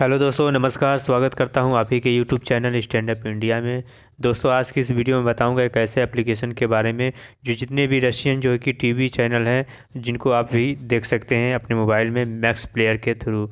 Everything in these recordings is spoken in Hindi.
हेलो दोस्तों नमस्कार स्वागत करता हूं आप ही के YouTube channel stand up India में दोस्तों आज की इस वीडियो में बताऊंगा एक ऐसे एप्लीकेशन के बारे में जो जितने भी रशियन जो है कि टीवी चैनल हैं जिनको आप भी देख सकते हैं अपने मोबाइल में मैक्स प्लेयर के थ्रू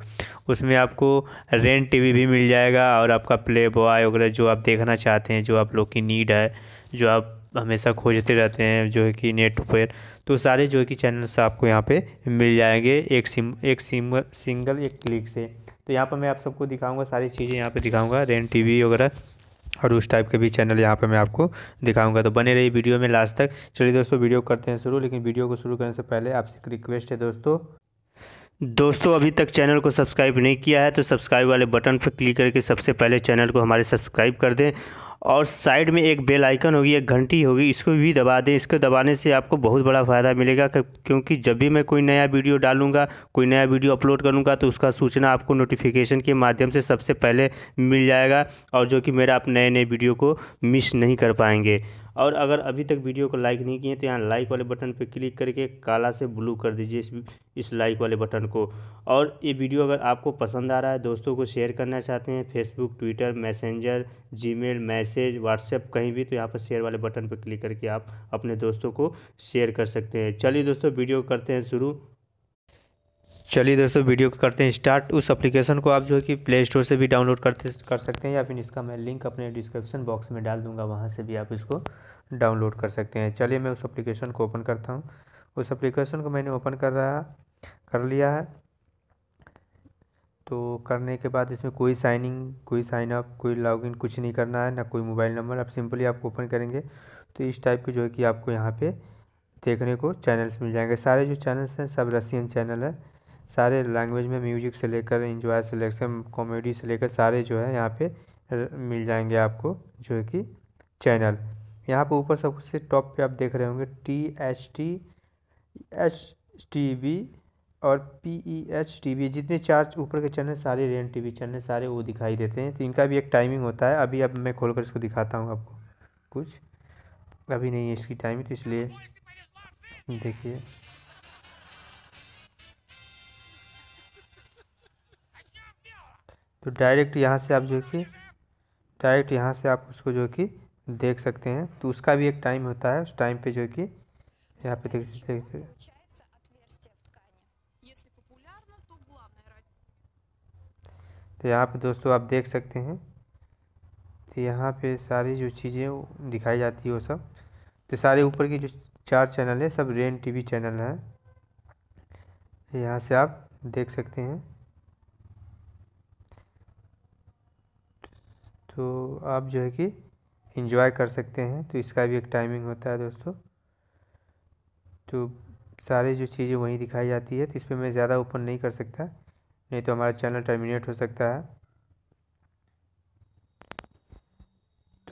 उसमें आपको रेन टी भी मिल जाएगा और आपका प्ले बॉय वगैरह जो आप देखना चाहते हैं जो आप लोग की नीड है जो आप हमेशा खोजते रहते हैं जो है कि नेट पर तो सारे जो है कि चैनल्स आपको यहाँ पे मिल जाएंगे एक सिम एक सिम सिंगल एक क्लिक से तो यहाँ पर मैं आप सबको दिखाऊंगा सारी चीज़ें यहाँ पे दिखाऊंगा रेन टीवी वगैरह और उस टाइप के भी चैनल यहाँ पे मैं आपको दिखाऊंगा तो बने रही वीडियो में लास्ट तक चलिए दोस्तों वीडियो करते हैं शुरू लेकिन वीडियो को शुरू करने से पहले आपसे एक रिक्वेस्ट है दोस्तों दोस्तों अभी तक चैनल को सब्सक्राइब नहीं किया है तो सब्सक्राइब वाले बटन पर क्लिक करके सबसे पहले चैनल को हमारे सब्सक्राइब कर दें और साइड में एक बेल आइकन होगी एक घंटी होगी इसको भी दबा दें इसको दबाने से आपको बहुत बड़ा फ़ायदा मिलेगा क्योंकि जब भी मैं कोई नया वीडियो डालूंगा कोई नया वीडियो अपलोड करूंगा तो उसका सूचना आपको नोटिफिकेशन के माध्यम से सबसे पहले मिल जाएगा और जो कि मेरा आप नए नए वीडियो को मिस नहीं कर पाएंगे और अगर अभी तक वीडियो को लाइक नहीं किए तो यहाँ लाइक वाले बटन पर क्लिक करके काला से ब्लू कर दीजिए इस इस लाइक वाले बटन को और ये वीडियो अगर आपको पसंद आ रहा है दोस्तों को शेयर करना चाहते हैं Facebook Twitter Messenger Gmail message WhatsApp कहीं भी तो यहाँ पर शेयर वाले बटन पर क्लिक करके आप अपने दोस्तों को शेयर कर सकते हैं चलिए दोस्तों वीडियो करते हैं शुरू चलिए दोस्तों वीडियो को करते हैं स्टार्ट उस एप्लीकेशन को आप जो है कि प्ले स्टोर से भी डाउनलोड करते कर सकते हैं या फिर इसका मैं लिंक अपने डिस्क्रिप्शन बॉक्स में डाल दूंगा वहाँ से भी आप इसको डाउनलोड कर सकते हैं चलिए मैं उस एप्लीकेशन को ओपन करता हूँ उस एप्लीकेशन को मैंने ओपन कर रहा कर लिया है तो करने के बाद इसमें कोई साइनिंग कोई साइन अप कोई इन कुछ नहीं करना है ना कोई मोबाइल नंबर आप सिंपली आप ओपन करेंगे तो इस टाइप के जो है कि आपको यहाँ पर देखने को चैनल्स मिल जाएंगे सारे जो चैनल्स हैं सब रसियन चैनल है सारे लैंग्वेज में म्यूजिक से लेकर इंजॉय से लेकर कॉमेडी से लेकर सारे जो है यहाँ पे मिल जाएंगे आपको जो है कि चैनल यहाँ पे ऊपर सब सबसे टॉप पे आप देख रहे होंगे T H T H T V और P E H T V जितने चार ऊपर के चैनल सारे रेन टी वी चैनल सारे वो दिखाई देते हैं तो इनका भी एक टाइमिंग होता है अभी अब मैं खोल कर इसको दिखाता हूँ आपको कुछ अभी नहीं है इसकी टाइमिंग तो इसलिए देखिए तो डायरेक्ट यहाँ से आप जो कि डायरेक्ट यहाँ से आप उसको जो कि देख सकते हैं तो उसका भी एक टाइम होता है उस टाइम पे जो कि यहाँ पे देख सकते हैं तो यहाँ पे दोस्तों आप देख सकते हैं तो यहाँ पे सारी जो चीज़ें दिखाई जाती है वो सब तो सारे ऊपर की जो चार चैनल है सब रेन टीवी चैनल हैं यहाँ से आप देख सकते हैं तो आप जो है कि इन्जॉय कर सकते हैं तो इसका भी एक टाइमिंग होता है दोस्तों तो सारे जो चीज़ें वहीं दिखाई जाती है तो इस पर मैं ज़्यादा ओपन नहीं कर सकता नहीं तो हमारा चैनल टर्मिनेट हो सकता है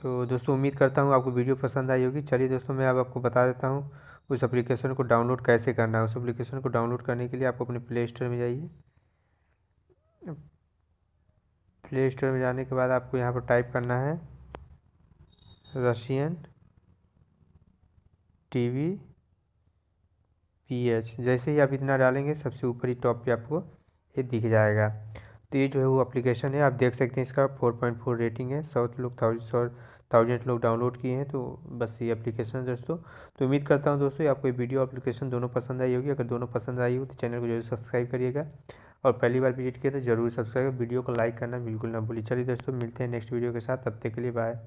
तो दोस्तों उम्मीद करता हूँ आपको वीडियो पसंद आई होगी चलिए दोस्तों मैं अब आपको बता देता हूँ उस एप्लीकेशन को डाउनलोड कैसे करना है उस एप्लीकेशन को डाउनलोड करने के लिए आपको अपने प्ले स्टोर में जाइए प्ले स्टोर में जाने के बाद आपको यहाँ पर टाइप करना है रशियन टीवी पीएच जैसे ही आप इतना डालेंगे सबसे ऊपर ही टॉप पे आपको ये दिख जाएगा तो ये जो है वो एप्लीकेशन है आप देख सकते हैं इसका फोर पॉइंट फोर रेटिंग है सौ लोग थाउजेंड सौ थाउजेंड लोग डाउनलोड किए हैं तो बस ये एप्लीकेशन दोस्तों तो उम्मीद करता हूँ दोस्तों आपको ये वीडियो एप्लीकेशन दोनों पसंद आई होगी अगर दोनों पसंद आई हो तो चैनल को जरूर सब्सक्राइब करिएगा और पहली बार विजिट किए तो जरूर सब्सक्राइब वीडियो को लाइक करना बिल्कुल ना भूलिए चलिए दोस्तों मिलते हैं नेक्स्ट वीडियो के साथ तब तक के लिए बाय